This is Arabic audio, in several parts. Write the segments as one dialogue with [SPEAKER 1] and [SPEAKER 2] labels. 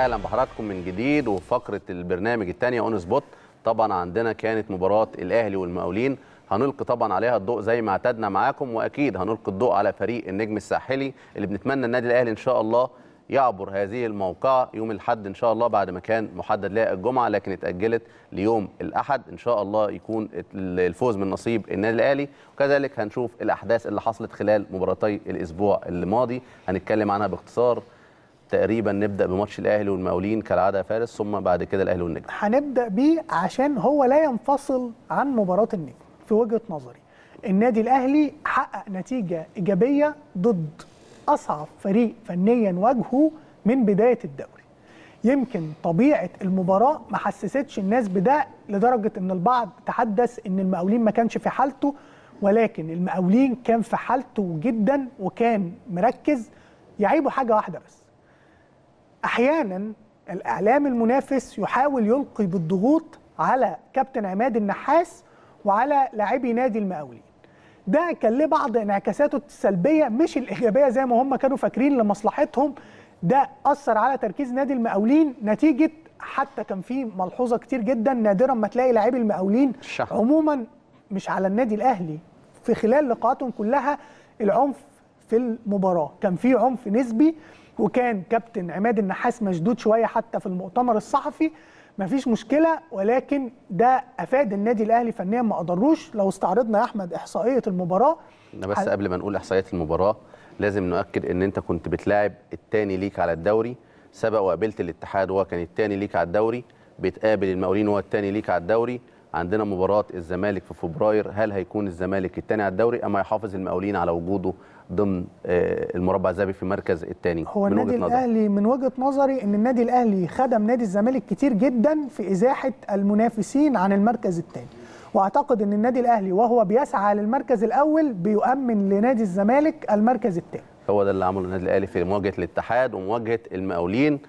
[SPEAKER 1] اهلا بحضراتكم من جديد وفقره البرنامج الثانيه اون سبوت طبعا عندنا كانت مباراه الاهلي والمقاولين هنلقي طبعا عليها الضوء زي ما اعتدنا معاكم واكيد هنلقي الضوء على فريق النجم الساحلي اللي بنتمنى النادي الاهلي ان شاء الله يعبر هذه الموقعة يوم الحد إن شاء الله بعد ما كان محدد لها الجمعة لكن اتأجلت ليوم الأحد إن شاء الله يكون الفوز من نصيب النادي الأهلي وكذلك هنشوف الأحداث اللي حصلت خلال مباراتي الأسبوع الماضي هنتكلم عنها باختصار تقريبا نبدا بماتش الاهلي والمقاولين كالعاده يا فارس ثم بعد كده الاهلي والنجم
[SPEAKER 2] هنبدا بيه عشان هو لا ينفصل عن مباراه النجم في وجهه نظري النادي الاهلي حقق نتيجه ايجابيه ضد اصعب فريق فنيا واجهه من بدايه الدوري يمكن طبيعه المباراه ما حسستش الناس بده لدرجه ان البعض تحدث ان المقاولين ما كانش في حالته ولكن المقاولين كان في حالته جدا وكان مركز يعيبه حاجه واحده بس احيانا الاعلام المنافس يحاول يلقي بالضغوط على كابتن عماد النحاس وعلى لاعبي نادي المقاولين ده كان ليه بعض انعكاساته السلبيه مش الايجابيه زي ما هم كانوا فاكرين لمصلحتهم ده اثر على تركيز نادي المقاولين نتيجه حتى كان في ملحوظه كتير جدا نادرا ما تلاقي لاعبي المقاولين عموما مش على النادي الاهلي في خلال لقاءاتهم كلها العنف في المباراه كان في عنف نسبي وكان كابتن عماد النحاس مشدود شويه حتى في المؤتمر الصحفي مفيش مشكله ولكن ده افاد النادي الاهلي فنيا ما اضروش لو استعرضنا يا احمد احصائيه المباراه انا بس قبل
[SPEAKER 1] ما نقول احصائيه المباراه لازم نؤكد ان انت كنت بتلاعب الثاني ليك على الدوري سبق وقابلت الاتحاد وهو كان الثاني ليك على الدوري بتقابل المقاولين وهو الثاني ليك على الدوري عندنا مباراه الزمالك في فبراير هل هيكون الزمالك الثاني على الدوري ام هيحافظ المقاولين على وجوده ضمن آه، المربع الذهبي في المركز الثاني هو النادي الاهلي
[SPEAKER 2] من وجهه نظري ان النادي الاهلي خدم نادي الزمالك كتير جدا في ازاحه المنافسين عن المركز الثاني واعتقد ان النادي الاهلي وهو بيسعى للمركز الاول بيؤمن لنادي الزمالك المركز الثاني
[SPEAKER 1] هو ده اللي عمله النادي الاهلي في مواجهه الاتحاد ومواجهه المقاولين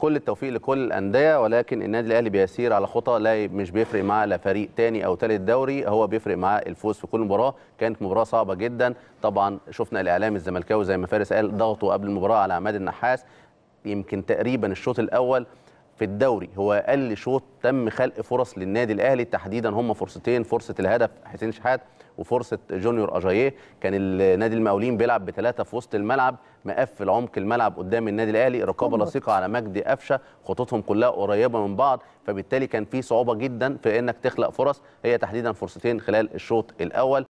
[SPEAKER 1] كل التوفيق لكل الانديه ولكن النادي الاهلي بيسير على خطى لا مش بيفرق معاه لا فريق تاني او ثالث دوري هو بيفرق معاه الفوز في كل مباراه كانت مباراه صعبه جدا طبعا شفنا الاعلام الزملكاوي زي ما فارس قال ضغطه قبل المباراه على عماد النحاس يمكن تقريبا الشوط الاول في الدوري هو اقل شوط تم خلق فرص للنادي الاهلي تحديدا هم فرصتين فرصه الهدف حسين شحات وفرصه جونيور اجاييه كان النادي المقاولين بيلعب بثلاثه في وسط الملعب مقفل عمق الملعب قدام النادي الاهلي رقابه لصيقه على مجدي قفشه خطوطهم كلها قريبه من بعض فبالتالي كان في صعوبه جدا في انك تخلق فرص هي تحديدا فرصتين خلال الشوط الاول